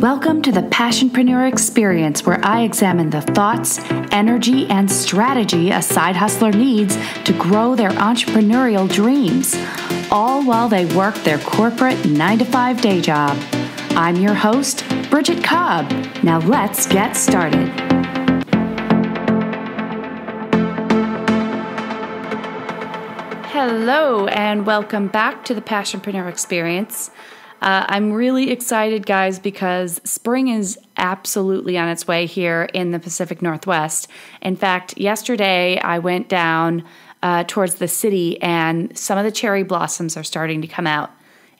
Welcome to the Passionpreneur Experience, where I examine the thoughts, energy, and strategy a side hustler needs to grow their entrepreneurial dreams, all while they work their corporate 9 to 5 day job. I'm your host, Bridget Cobb. Now let's get started. Hello, and welcome back to the Passionpreneur Experience. Uh, I'm really excited, guys, because spring is absolutely on its way here in the Pacific Northwest. In fact, yesterday I went down uh, towards the city and some of the cherry blossoms are starting to come out.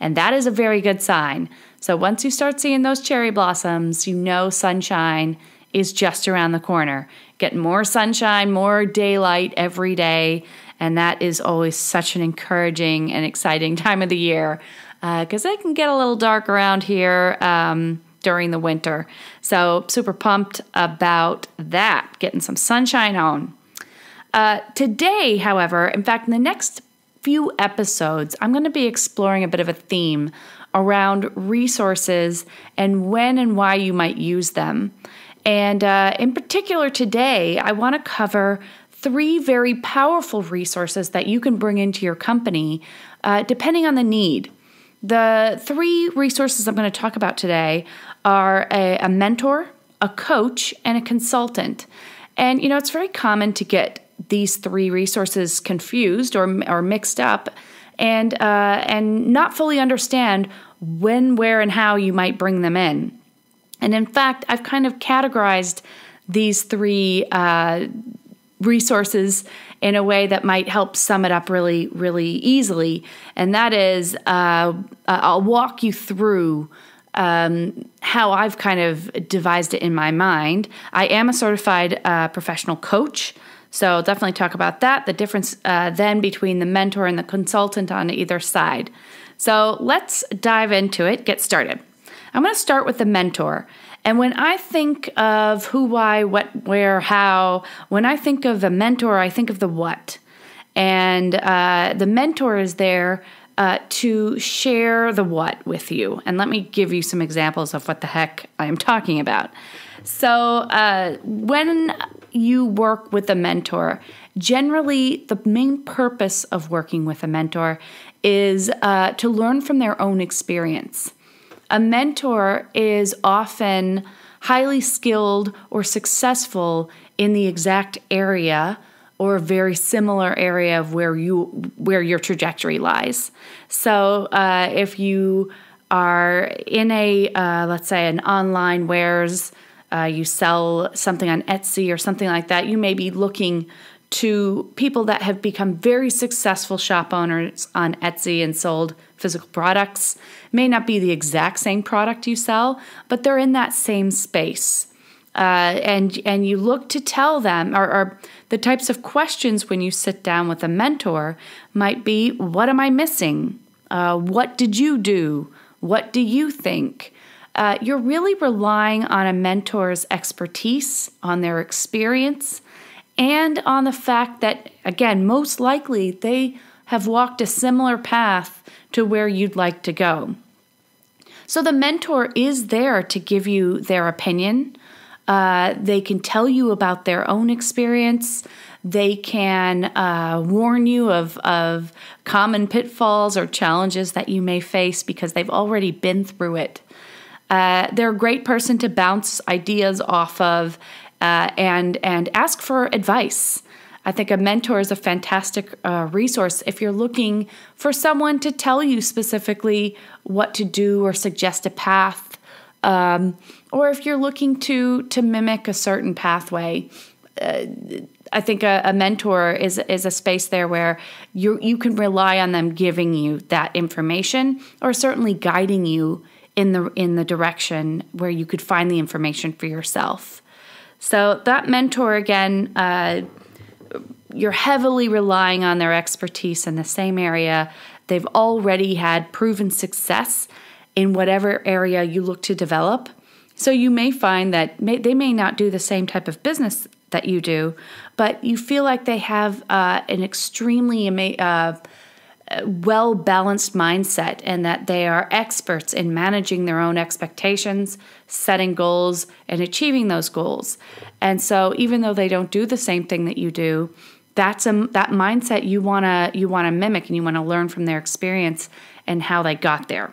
And that is a very good sign. So once you start seeing those cherry blossoms, you know sunshine is just around the corner. Get more sunshine, more daylight every day. And that is always such an encouraging and exciting time of the year because uh, it can get a little dark around here um, during the winter. So, super pumped about that, getting some sunshine on. Uh, today, however, in fact, in the next few episodes, I'm going to be exploring a bit of a theme around resources and when and why you might use them. And uh, in particular, today, I want to cover three very powerful resources that you can bring into your company uh, depending on the need. The three resources I'm going to talk about today are a, a mentor, a coach, and a consultant. And you know, it's very common to get these three resources confused or, or mixed up and uh, and not fully understand when, where, and how you might bring them in. And in fact, I've kind of categorized these three uh, resources in a way that might help sum it up really, really easily. And that is, uh, uh, I'll walk you through um, how I've kind of devised it in my mind. I am a certified uh, professional coach. So I'll definitely talk about that, the difference uh, then between the mentor and the consultant on either side. So let's dive into it, get started. I'm going to start with the mentor. And when I think of who, why, what, where, how, when I think of a mentor, I think of the what. And uh, the mentor is there uh, to share the what with you. And let me give you some examples of what the heck I am talking about. So, uh, when you work with a mentor, generally the main purpose of working with a mentor is uh, to learn from their own experience. A mentor is often highly skilled or successful in the exact area or a very similar area of where you where your trajectory lies. So uh, if you are in a uh, let's say an online wares, uh, you sell something on Etsy or something like that, you may be looking to people that have become very successful shop owners on Etsy and sold physical products. May not be the exact same product you sell, but they're in that same space. Uh, and and you look to tell them, or, or the types of questions when you sit down with a mentor might be, "What am I missing? Uh, what did you do? What do you think?" Uh, you're really relying on a mentor's expertise, on their experience, and on the fact that, again, most likely they have walked a similar path to where you'd like to go. So the mentor is there to give you their opinion. Uh, they can tell you about their own experience. They can uh, warn you of, of common pitfalls or challenges that you may face because they've already been through it. Uh, they're a great person to bounce ideas off of uh, and and ask for advice. I think a mentor is a fantastic uh, resource if you're looking for someone to tell you specifically what to do or suggest a path, um, or if you're looking to to mimic a certain pathway. Uh, I think a, a, mentor is is a space there where you you can rely on them giving you that information or certainly guiding you in the in the direction where you could find the information for yourself. So that mentor again, uh, you're heavily relying on their expertise in the same area. They've already had proven success in whatever area you look to develop. So you may find that may, they may not do the same type of business that you do, but you feel like they have uh, an extremely uh, well balanced mindset and that they are experts in managing their own expectations, setting goals, and achieving those goals. And so, even though they don't do the same thing that you do, that's a that mindset you wanna you wanna mimic and you wanna learn from their experience and how they got there.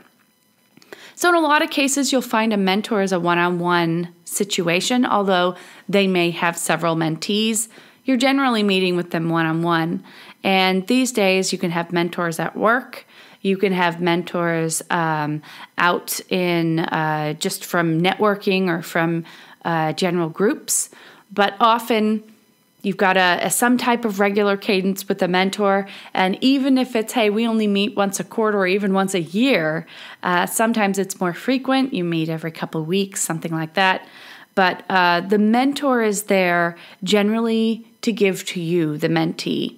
So, in a lot of cases, you'll find a mentor is a one on one situation, although they may have several mentees. You're generally meeting with them one on one. And these days, you can have mentors at work. You can have mentors um, out in uh, just from networking or from uh, general groups. But often, you've got a, a, uh, some type of regular cadence with a mentor and even if it's hey we only meet once a quarter or even once a year uh, sometimes it's more frequent you meet every couple weeks something like that but uh, the mentor is there generally to give to you the mentee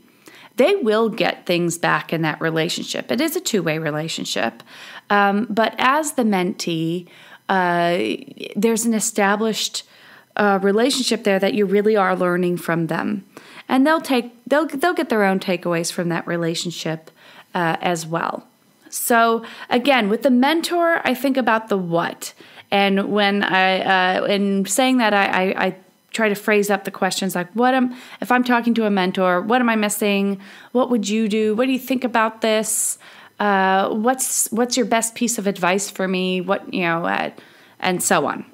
they will get things back in that relationship. It is a two way relationship. Um, but as the mentee, uh, there's an established uh, relationship there that you really are learning from them, and they'll take they'll they'll get their own takeaways from that relationship uh, as well. So again, with the mentor, I think about the what, and when I uh, in saying that, I, I, I try to phrase up the questions like what am if i'm talking to a mentor what am i missing what would you do what do you think about this uh, what's what's your best piece of advice for me what you know uh, and so on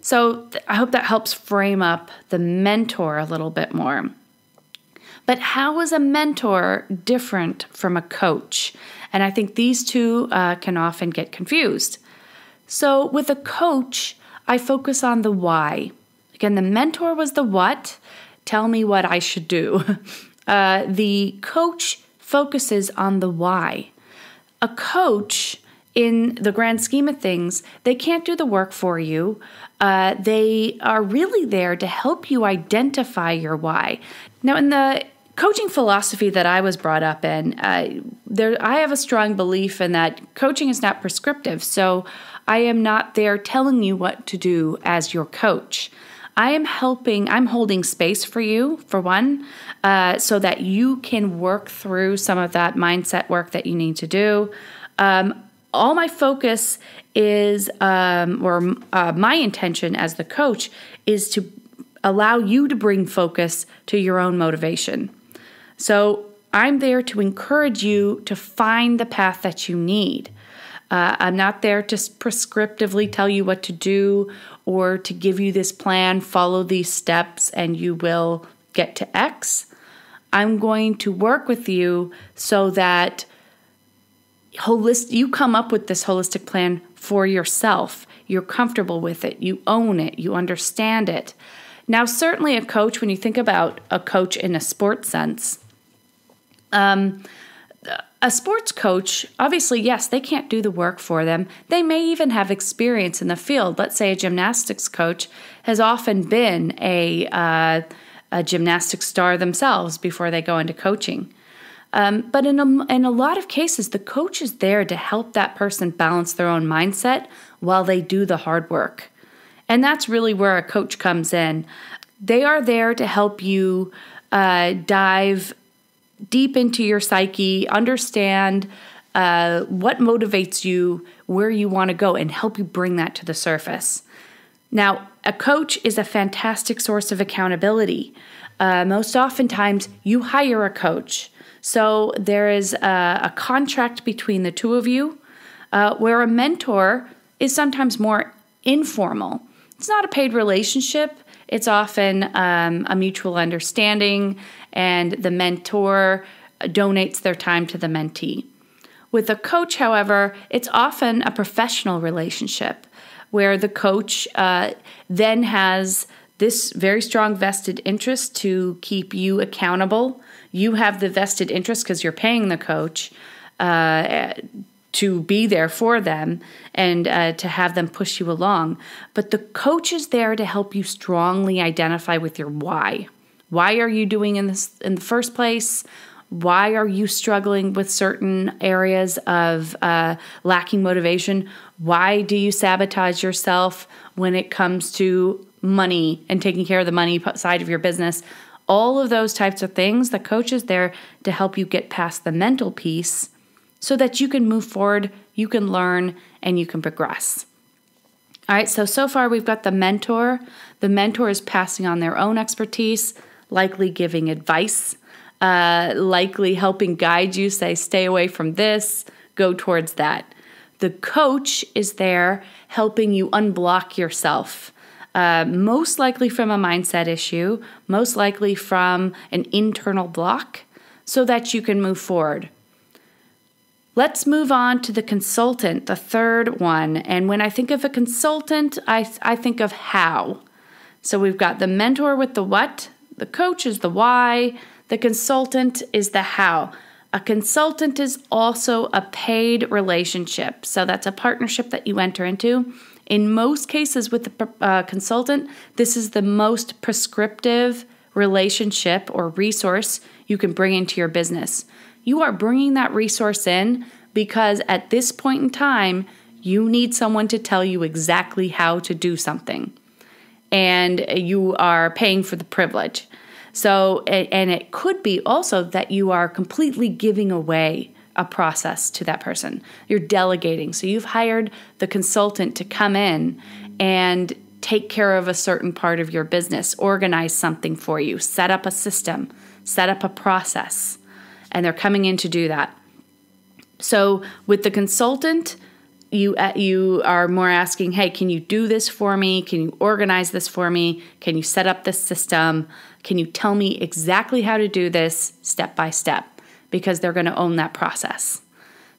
so i hope that helps frame up the mentor a little bit more but how is a mentor different from a coach and i think these two uh, can often get confused so with a coach i focus on the why Again, the mentor was the what, tell me what I should do. Uh, the coach focuses on the why. A coach, in the grand scheme of things, they can't do the work for you. Uh, they are really there to help you identify your why. Now, in the coaching philosophy that I was brought up in, uh, there I have a strong belief in that coaching is not prescriptive. So I am not there telling you what to do as your coach. I am helping, I'm holding space for you, for one, uh, so that you can work through some of that mindset work that you need to do. Um, all my focus is, um, or uh, my intention as the coach is to allow you to bring focus to your own motivation. So I'm there to encourage you to find the path that you need. Uh, I'm not there to prescriptively tell you what to do or to give you this plan, follow these steps, and you will get to X. I'm going to work with you so that holistic you come up with this holistic plan for yourself. You're comfortable with it, you own it, you understand it. Now, certainly a coach, when you think about a coach in a sports sense, um, a sports coach, obviously, yes, they can't do the work for them. They may even have experience in the field. Let's say a gymnastics coach has often been a, uh, a gymnastics star themselves before they go into coaching. Um, but in a, in a lot of cases, the coach is there to help that person balance their own mindset while they do the hard work. And that's really where a coach comes in. They are there to help you uh, dive deep into your psyche, understand uh, what motivates you, where you want to go, and help you bring that to the surface. Now, a coach is a fantastic source of accountability. Uh, most oftentimes, you hire a coach. So there is a, a contract between the two of you, uh, where a mentor is sometimes more informal. It's not a paid relationship, it's often um, a mutual understanding and the mentor donates their time to the mentee. With a coach, however, it's often a professional relationship where the coach uh, then has this very strong vested interest to keep you accountable. You have the vested interest because you're paying the coach uh, to be there for them and uh, to have them push you along. But the coach is there to help you strongly identify with your why. Why are you doing in this in the first place? Why are you struggling with certain areas of uh, lacking motivation? Why do you sabotage yourself when it comes to money and taking care of the money side of your business? All of those types of things, the coach is there to help you get past the mental piece so that you can move forward, you can learn, and you can progress. All right, so so far we've got the mentor. The mentor is passing on their own expertise likely giving advice, uh, likely helping guide you, say, stay away from this, go towards that. The coach is there helping you unblock yourself. Uh, most likely from a mindset issue, most likely from an internal block, so that you can move forward. Let's move on to the consultant, the third one. And when I think of a consultant, I, I think of how. So we've got the mentor with the what, the coach is the why, the consultant is the how. A consultant is also a paid relationship. So that's a partnership that you enter into. In most cases, with the uh, consultant, this is the most prescriptive relationship or resource you can bring into your business. You are bringing that resource in because at this point in time, you need someone to tell you exactly how to do something and you are paying for the privilege. So, and it could be also that you are completely giving away a process to that person. You're delegating. So, you've hired the consultant to come in and take care of a certain part of your business, organize something for you, set up a system, set up a process. And they're coming in to do that. So, with the consultant, you uh, you are more asking, "Hey, can you do this for me? Can you organize this for me? Can you set up this system? Can you tell me exactly how to do this step by step?" Because they're going to own that process.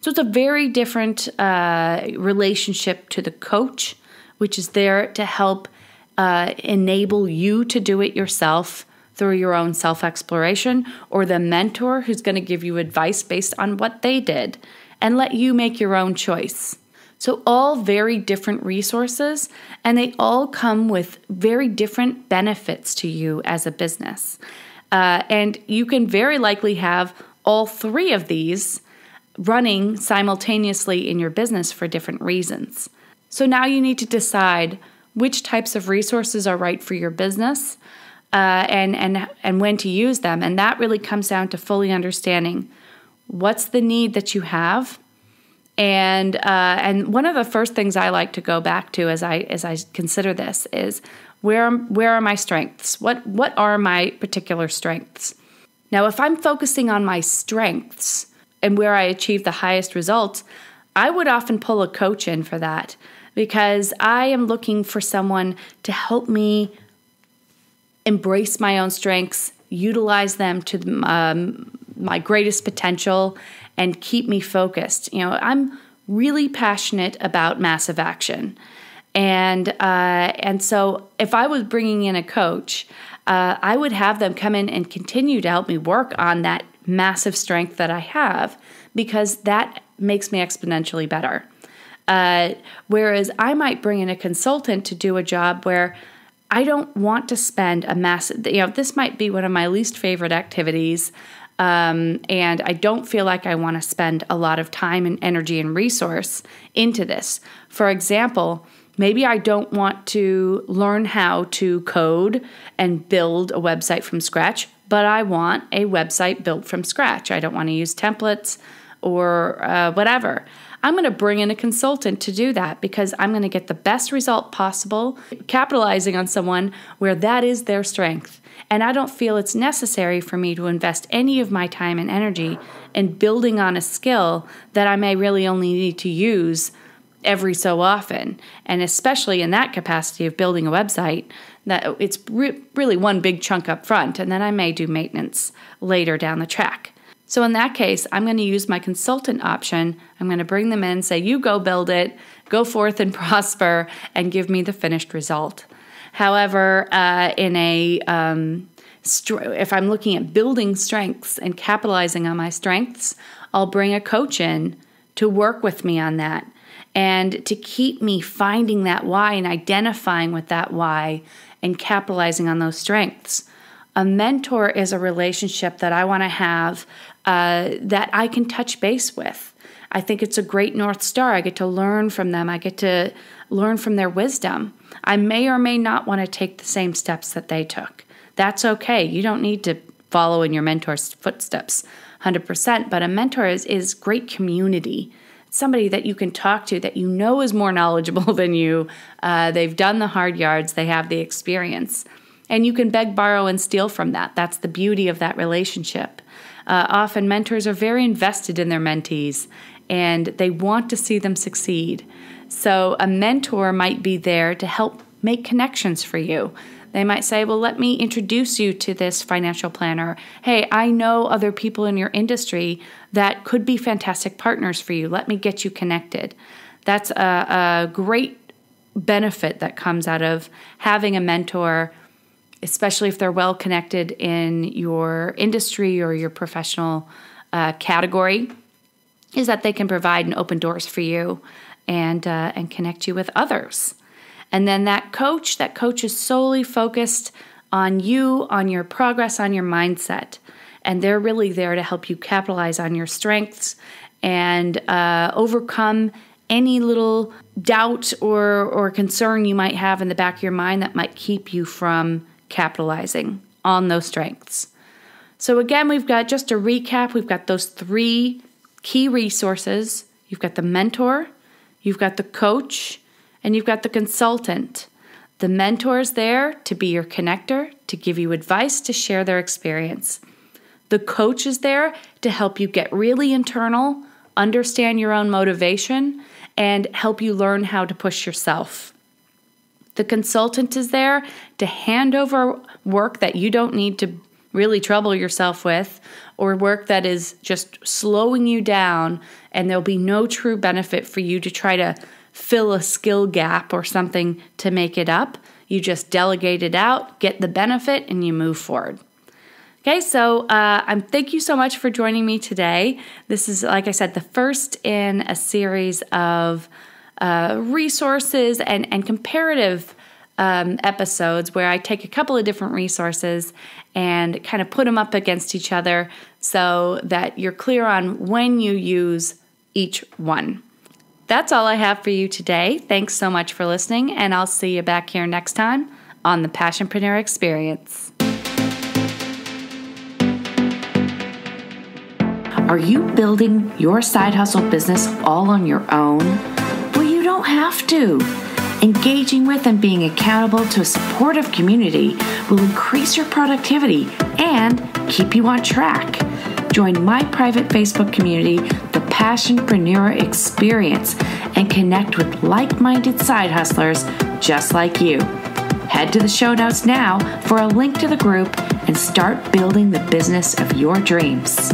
So it's a very different uh, relationship to the coach, which is there to help uh, enable you to do it yourself through your own self exploration, or the mentor who's going to give you advice based on what they did and let you make your own choice. So, all very different resources, and they all come with very different benefits to you as a business. Uh, and you can very likely have all three of these running simultaneously in your business for different reasons. So, now you need to decide which types of resources are right for your business. Uh, and and and when to use them, and that really comes down to fully understanding what's the need that you have and uh, and one of the first things I like to go back to as I as I consider this is where where are my strengths? What what are my particular strengths? Now, if I'm focusing on my strengths and where I achieve the highest results, I would often pull a coach in for that because I am looking for someone to help me embrace my own strengths, utilize them to um, my greatest potential, and keep me focused. You know, I'm really passionate about massive action. And uh, and so if I was bringing in a coach, uh, I would have them come in and continue to help me work on that massive strength that I have because that makes me exponentially better. Uh, whereas I might bring in a consultant to do a job where I don't want to spend a massive, you know, this might be one of my least favorite activities. Um, and I don't feel like I want to spend a lot of time and energy and resource into this. For example, maybe I don't want to learn how to code and build a website from scratch, but I want a website built from scratch. I don't want to use templates or uh, whatever. I'm going to bring in a consultant to do that because I'm going to get the best result possible, capitalizing on someone where that is their strength. And I don't feel it's necessary for me to invest any of my time and energy in building on a skill that I may really only need to use every so often and especially in that capacity of building a website that it's re really one big chunk up front and then i may do maintenance later down the track so in that case, I'm going to use my consultant option. I'm going to bring them in, say, you go build it, go forth and prosper, and give me the finished result. However, uh, in a um, if I'm looking at building strengths and capitalizing on my strengths, I'll bring a coach in to work with me on that and to keep me finding that why and identifying with that why and capitalizing on those strengths a mentor is a relationship that I want to have uh, that I can touch base with. I think it's a great North Star. I get to learn from them, I get to learn from their wisdom. I may or may not want to take the same steps that they took. That's okay. You don't need to follow in your mentor's footsteps 100%, but a mentor is, is great community. somebody that you can talk to that you know is more knowledgeable than you. Uh, they've done the hard yards, they have the experience. And you can beg, borrow, and steal from that. That's the beauty of that relationship. Uh, often, mentors are very invested in their mentees and they want to see them succeed. So, a mentor might be there to help make connections for you. They might say, Well, let me introduce you to this financial planner. Hey, I know other people in your industry that could be fantastic partners for you. Let me get you connected. That's a, a great benefit that comes out of having a mentor especially if they're well connected in your industry or your professional uh, category, is that they can provide and open doors for you and uh, and connect you with others. And then that coach, that coach is solely focused on you, on your progress, on your mindset, and they're really there to help you capitalize on your strengths and uh, overcome any little doubt or or concern you might have in the back of your mind that might keep you from capitalizing on those strengths. So, again, we've got just to recap, we've got those three key resources you've got the mentor, you've got the coach, and you've got the consultant. The mentor is there to be your connector, to give you advice, to share their experience. The coach is there to help you get really internal, understand your own motivation, and help you learn how to push yourself. The consultant is there to hand over work that you don't need to really trouble yourself with or work that is just slowing you down and there'll be no true benefit for you to try to fill a skill gap or something to make it up. You just delegate it out, get the benefit, and you move forward. Okay, so uh, I'm thank you so much for joining me today. This is, like I said, the first in a series of uh, resources and, and comparative um, episodes where I take a couple of different resources and kind of put them up against each other so that you're clear on when you use each one. That's all I have for you today. Thanks so much for listening, and I'll see you back here next time on the Passionpreneur Experience. Are you building your side hustle business all on your own? don't have to. Engaging with and being accountable to a supportive community will increase your productivity and keep you on track. Join my private Facebook community, the Passionpreneur Experience, and connect with like minded side hustlers just like you. Head to the show notes now for a link to the group and start building the business of your dreams.